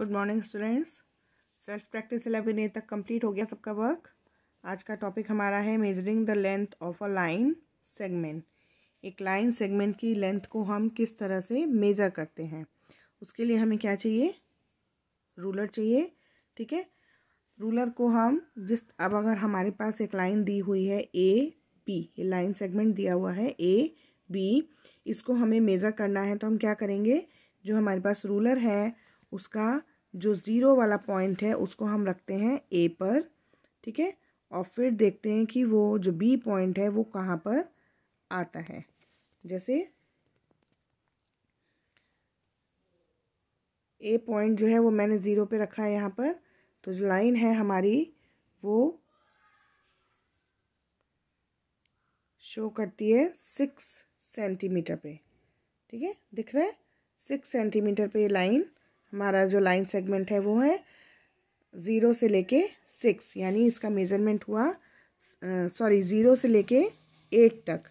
Good morning students self practice eleven A तक complete हो गया सबका वर्क आज का टॉपिक हमारा है measuring the length of a line segment एक लाइन सेगमेंट की लेंथ को हम किस तरह से मेज़र करते हैं उसके लिए हमें क्या चाहिए रूलर चाहिए ठीक है रूलर को हम जिस अब अगर हमारे पास एक लाइन दी हुई है ए बी ये लाइन सेगमेंट दिया हुआ है ए बी इसको हमें मेज़र करना है तो हम क्या करेंगे जो हमारे पास रूलर है उसका जो ज़ीरो वाला पॉइंट है उसको हम रखते हैं ए पर ठीक है और फिर देखते हैं कि वो जो बी पॉइंट है वो कहाँ पर आता है जैसे ए पॉइंट जो है वो मैंने ज़ीरो पे रखा है यहाँ पर तो जो लाइन है हमारी वो शो करती है सिक्स सेंटीमीटर पे ठीक है दिख रहा है सिक्स सेंटीमीटर पे ये लाइन हमारा जो लाइन सेगमेंट है वो है ज़ीरो से लेके सिक्स यानी इसका मेजरमेंट हुआ सॉरी ज़ीरो से लेके एट तक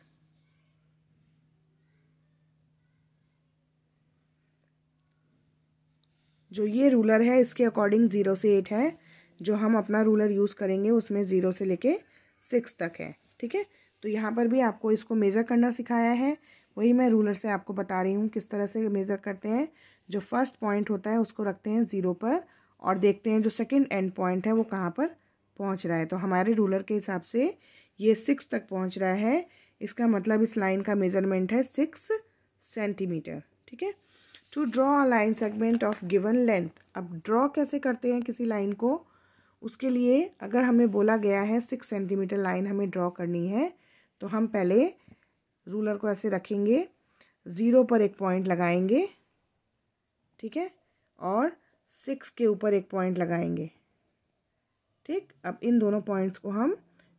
जो ये रूलर है इसके अकॉर्डिंग ज़ीरो से एट है जो हम अपना रूलर यूज़ करेंगे उसमें ज़ीरो से लेके सिक्स तक है ठीक है तो यहाँ पर भी आपको इसको मेज़र करना सिखाया है वही मैं रूलर से आपको बता रही हूँ किस तरह से मेज़र करते हैं जो फर्स्ट पॉइंट होता है उसको रखते हैं ज़ीरो पर और देखते हैं जो सेकेंड एंड पॉइंट है वो कहाँ पर पहुँच रहा है तो हमारे रूलर के हिसाब से ये सिक्स तक पहुँच रहा है इसका मतलब इस लाइन का मेजरमेंट है सिक्स सेंटीमीटर ठीक है to draw a line segment of given length अब ड्रॉ कैसे करते हैं किसी लाइन को उसके लिए अगर हमें बोला गया है सिक्स सेंटीमीटर लाइन हमें ड्रॉ करनी है तो हम पहले रूलर को ऐसे रखेंगे ज़ीरो पर एक पॉइंट लगाएंगे ठीक है और सिक्स के ऊपर एक पॉइंट लगाएंगे ठीक अब इन दोनों पॉइंट्स को हम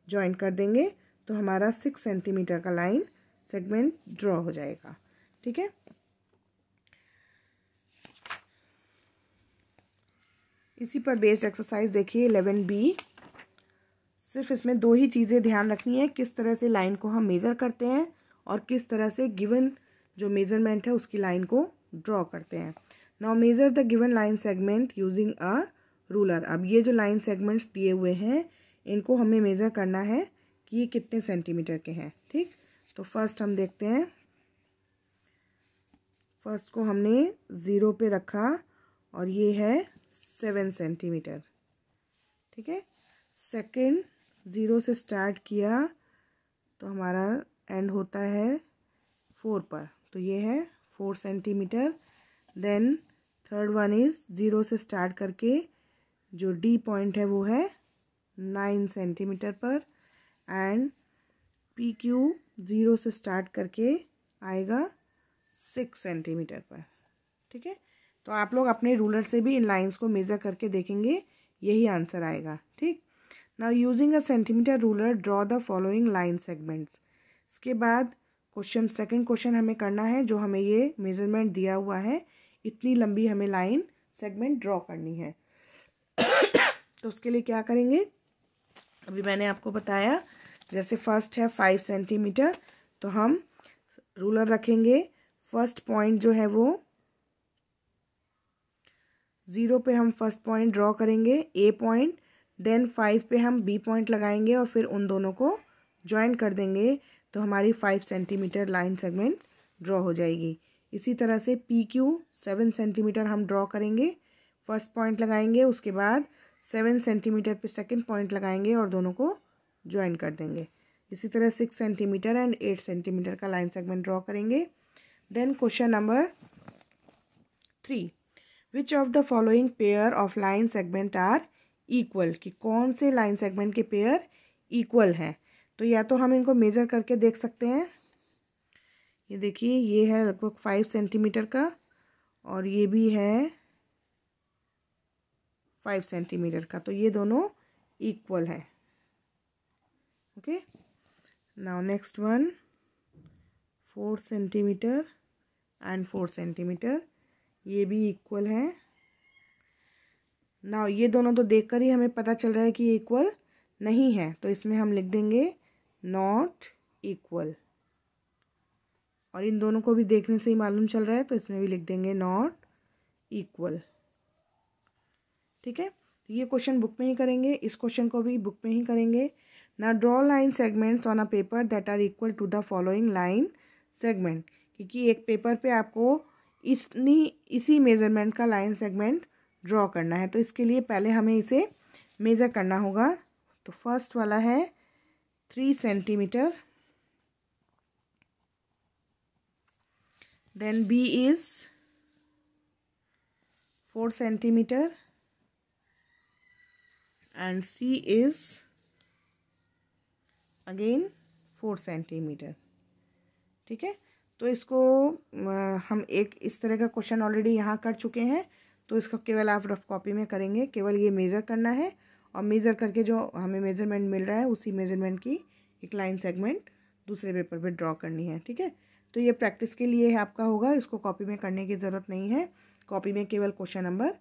ज्वाइन कर देंगे तो हमारा सिक्स सेंटीमीटर का लाइन सेगमेंट ड्रॉ हो जाएगा ठीक है इसी पर बेस्ड एक्सरसाइज देखिए इलेवन बी सिर्फ इसमें दो ही चीज़ें ध्यान रखनी है किस तरह से लाइन को हम मेज़र करते हैं और किस तरह से गिवन जो मेज़रमेंट है उसकी लाइन को ड्रॉ करते हैं now measure the given line segment using a ruler अब ये जो लाइन सेगमेंट्स दिए हुए हैं इनको हमें मेजर करना है कि ये कितने सेंटीमीटर के हैं ठीक तो फर्स्ट हम देखते हैं फर्स्ट को हमने ज़ीरो पे रखा और ये है सेवन सेंटीमीटर ठीक है सेकेंड ज़ीरो से स्टार्ट किया तो हमारा एंड होता है फोर पर तो ये है four centimetre then third one is zero से स्टार्ट करके जो डी पॉइंट है वो है नाइन सेंटीमीटर पर एंड पी क्यू ज़ीरो से स्टार्ट करके आएगा सिक्स सेंटीमीटर पर ठीक है तो आप लोग अपने रूलर से भी इन लाइन्स को मेज़र करके देखेंगे यही आंसर आएगा ठीक now using a centimetre ruler draw the following line segments इसके बाद क्वेश्चन सेकंड क्वेश्चन हमें करना है जो हमें ये मेजरमेंट दिया हुआ है इतनी लंबी हमें लाइन सेगमेंट ड्रॉ करनी है तो उसके लिए क्या करेंगे अभी मैंने आपको बताया जैसे फर्स्ट है फाइव सेंटीमीटर तो हम रूलर रखेंगे फर्स्ट पॉइंट जो है वो ज़ीरो पे हम फर्स्ट पॉइंट ड्रॉ करेंगे ए पॉइंट देन फाइव पे हम बी पॉइंट लगाएंगे और फिर उन दोनों को ज्वाइन कर देंगे तो हमारी five centimetre line segment draw हो जाएगी इसी तरह से पी क्यू सेवन सेंटीमीटर हम ड्रॉ करेंगे फर्स्ट पॉइंट लगाएंगे उसके बाद सेवन सेंटीमीटर पे सेकंड पॉइंट लगाएंगे और दोनों को ज्वाइन कर देंगे इसी तरह six centimetre and eight centimetre का लाइन सेगमेंट ड्रॉ करेंगे then question number three which of the following pair of line segment are equal कि कौन से लाइन सेगमेंट के पेयर इक्वल हैं तो या तो हम इनको मेज़र करके देख सकते हैं ये देखिए ये है लगभग फाइव सेंटीमीटर का और ये भी है फाइव सेंटीमीटर का तो ये दोनों इक्वल है okay now next one four centimetre and four centimetre ये भी इक्वल है नाउ ये दोनों तो देखकर ही हमें पता चल रहा है कि ये इक्वल नहीं है तो इसमें हम लिख देंगे नॉट इक्वल और इन दोनों को भी देखने से ही मालूम चल रहा है तो इसमें भी लिख देंगे नॉट इक्वल ठीक है तो ये क्वेश्चन बुक में ही करेंगे इस क्वेश्चन को भी बुक में ही करेंगे ना draw line segments on a paper that are equal to the following line segment क्योंकि एक पेपर पे आपको इसनी इसी मेजरमेंट का लाइन सेगमेंट ड्रॉ करना है तो इसके लिए पहले हमें इसे मेज़र करना होगा तो फर्स्ट वाला है three centimetre then b is 4 cm and c is again four centimetre ठीक है तो इसको हम एक इस तरह का क्वेश्चन ऑलरेडी यहाँ कर चुके हैं तो इसको केवल आप रफ कॉपी में करेंगे केवल ये मेज़र करना है और मेज़र करके जो हमें मेज़रमेंट मिल रहा है उसी मेज़रमेंट की एक लाइन सेगमेंट दूसरे पेपर पे ड्रॉ करनी है ठीक है तो ये प्रैक्टिस के लिए आपका होगा इसको कॉपी में करने की ज़रूरत नहीं है कॉपी में केवल क्वेश्चन नंबर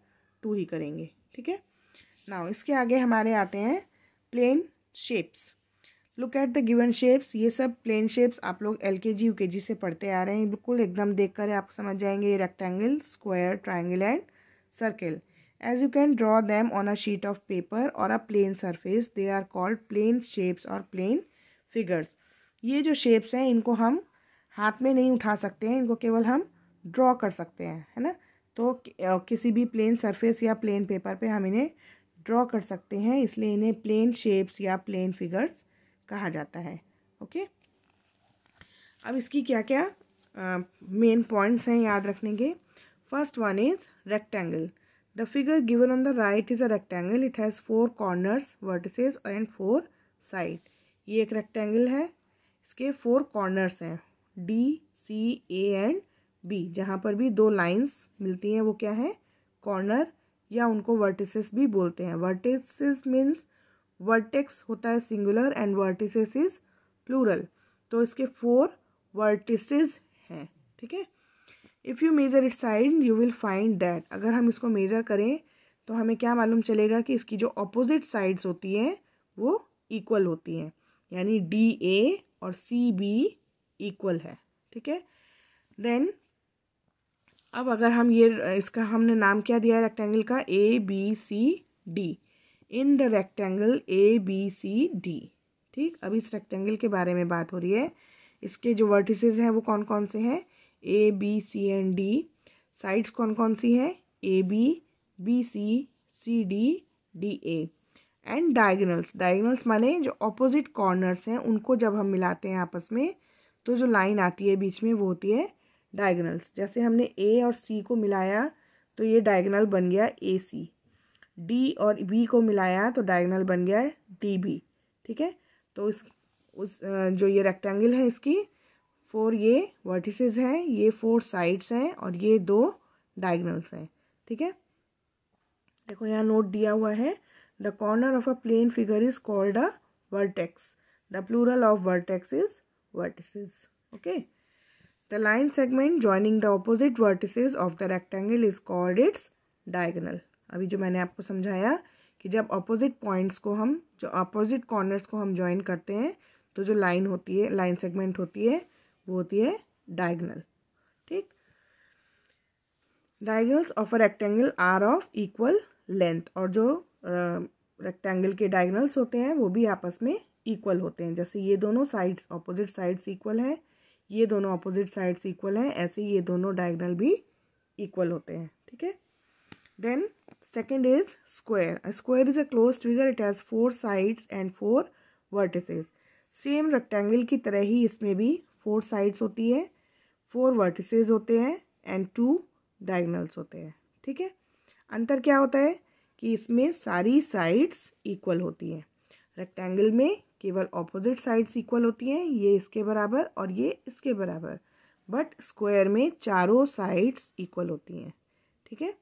टू ही करेंगे ठीक है नाउ इसके आगे हमारे आते हैं plane shapes look at the given shapes ये सब प्लेन शेप्स आप लोग एल के जी यू के जी से पढ़ते आ रहे हैं बिल्कुल एकदम देख कर आप समझ जाएंगे ये rectangle square triangle and circle as you can draw them on a sheet of paper और a plane surface they are called plane shapes और प्लेन फिगर्स ये जो शेप्स हैं इनको हम हाथ में नहीं उठा सकते हैं इनको केवल हम ड्रॉ कर सकते हैं है ना तो किसी भी प्लेन सरफेस या प्लेन पेपर पे हम इन्हें ड्रॉ कर सकते हैं इसलिए इन्हें प्लेन शेप्स या प्लेन फिगर्स कहा जाता है ओके अब इसकी क्या क्या मेन पॉइंट्स हैं याद रखने के first one is rectangle the figure given on the right is a rectangle it has four corners vertices and four side ये एक रेक्टेंगल है इसके फोर कॉर्नर्स हैं D C A and B जहाँ पर भी दो लाइंस मिलती हैं वो क्या है कॉर्नर या उनको वर्टिसेस भी बोलते हैं वर्टिसेस मीन्स वर्टेक्स होता है singular and vertices is plural तो इसके फोर वर्टिसेस हैं ठीक है if you measure it side you will find that अगर हम इसको मेज़र करें तो हमें क्या मालूम चलेगा कि इसकी जो अपोजिट साइड्स होती हैं वो इक्वल होती हैं यानी डी ए और सी बी इक्वल है ठीक है देन अब अगर हम ये इसका हमने नाम क्या दिया है रेक्टेंगल का A B C D in the rectangle A B C D ठीक अब इस रेक्टेंगल के बारे में बात हो रही है इसके जो वर्टिसेस हैं वो कौन कौन से हैं A B C and D sides कौन कौन सी हैं A B B C C D D A and diagonals diagonals माने जो ऑपोजिट कॉर्नर्स हैं उनको जब हम मिलाते हैं आपस में तो जो लाइन आती है बीच में वो होती है डायगनल्स जैसे हमने ए और सी को मिलाया तो ये डायगनल बन गया ए सी डी और बी को मिलाया तो डायगनल बन गया डी बी ठीक है तो इस उस जो ये रेक्टेंगल है इसकी फोर ये वर्टिसेस हैं ये फोर साइड्स हैं और ये दो डायगनल्स हैं ठीक है देखो यहाँ नोट दिया हुआ है the corner of a plane figure is called a vertex the plural of vertex is vertices okay the line segment joining the opposite vertices of the rectangle is called its diagonal अभी जो मैंने आपको समझाया कि जब opposite points को हम जो opposite corners को हम join करते हैं तो जो line होती है line segment होती है वो होती है diagonal ठीक diagonals of a rectangle are of equal length और जो रेक्टेंगल के डायगनल्स होते हैं वो भी आपस में इक्वल होते हैं जैसे ये दोनों साइड्स ऑपोजिट साइड्स इक्वल है ये दोनों ऑपोजिट साइड्स इक्वल हैं ऐसे ये दोनों डायगनल भी इक्वल होते हैं ठीक है then second is square square is a close figure it has four sides and four vertices same rectangle की तरह ही इसमें भी फोर साइड्स होती है फोर वर्टिसेस होते हैं एंड टू डायगनल्स होते हैं ठीक है अंतर क्या होता है कि इसमें सारी साइड्स इक्वल होती हैं रेक्टेंगल में केवल ऑपोजिट साइड्स इक्वल होती हैं ये इसके बराबर और ये इसके बराबर बट स्क्वायर में चारों साइड्स इक्वल होती हैं ठीक है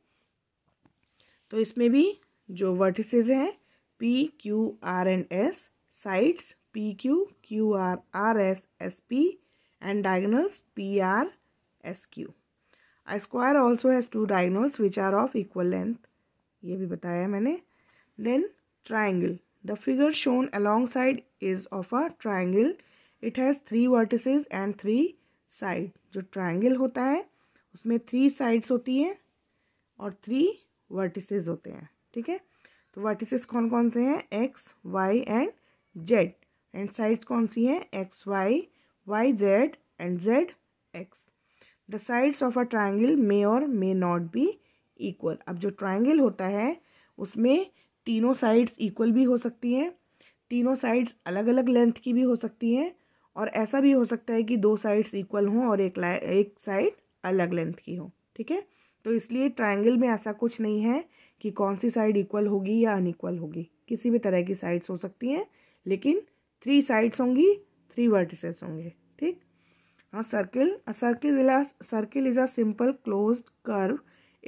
तो इसमें भी जो वर्टिसेज हैं P Q R and S sides P Q Q R R S S P and diagonals P R S Q I square also has two diagonals which are of equal length ये भी बताया मैंने then triangle The figure shown alongside is of a triangle. It has three vertices and three side. जो triangle होता है उसमें three sides होती हैं और three vertices होते हैं ठीक है तो vertices कौन कौन से हैं x, y and z And sides कौन सी हैं x, y, y, z and z, x. The sides of a triangle may or may not be equal. अब जो triangle होता है उसमें तीनों साइड्स इक्वल भी हो सकती हैं तीनों साइड्स अलग अलग लेंथ की भी हो सकती हैं और ऐसा भी हो सकता है कि दो साइड्स इक्वल हों और एक एक साइड अलग लेंथ की हो ठीक है तो इसलिए ट्रायंगल में ऐसा कुछ नहीं है कि कौन सी साइड इक्वल होगी या अनइक्वल होगी किसी भी तरह की साइड्स हो सकती हैं लेकिन थ्री साइड्स होंगी थ्री वर्टिसेस होंगे ठीक हाँ circle circle is circle is a simple close curve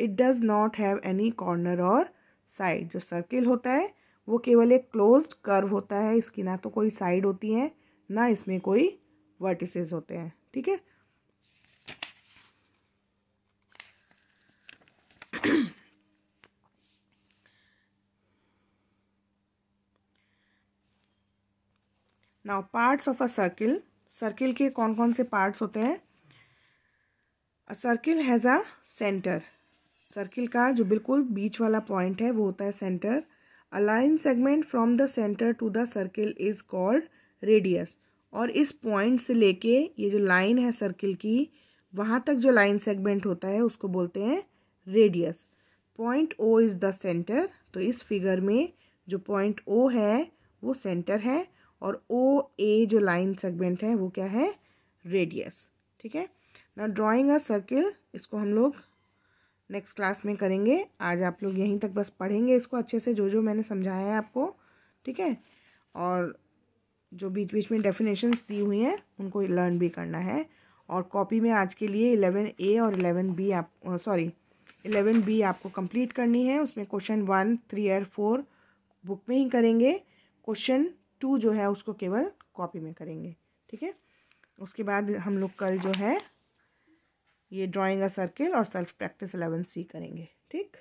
it does not have any corner और साइड जो सर्किल होता है वो केवल एक क्लोज्ड कर्व होता है इसकी ना तो कोई साइड होती है ना इसमें कोई वर्टिसेस होते हैं ठीक है now parts of a circle circle के कौन कौन से पार्ट्स होते हैं a circle has a centre circle का जो बिल्कुल बीच वाला पॉइंट है वो होता है centre a line segment from the centre to the circle is called radius और इस पॉइंट से लेके ये जो लाइन है सर्किल की वहाँ तक जो लाइन सेगमेंट होता है उसको बोलते हैं radius point O is the centre तो इस फिगर में जो पॉइंट ओ है वो सेंटर है और ओ ए जो लाइन सेगमेंट है वो क्या है रेडियस ठीक है ना ड्राइंग अ सर्किल इसको हम लोग नेक्स्ट क्लास में करेंगे आज आप लोग यहीं तक बस पढ़ेंगे इसको अच्छे से जो जो मैंने समझाया है आपको ठीक है और जो बीच बीच में डेफिनेशंस दी हुई हैं उनको लर्न भी करना है और कॉपी में आज के लिए इलेवन ए और इलेवन बी आप सॉरी इलेवन बी आपको कंप्लीट करनी है उसमें क्वेश्चन वन थ्री और फोर बुक में ही करेंगे क्वेश्चन टू जो है उसको केवल कॉपी में करेंगे ठीक है उसके बाद हम लोग कल जो है ये ड्राइंग अ सर्किल और सेल्फ प्रैक्टिस एलेवन सी करेंगे ठीक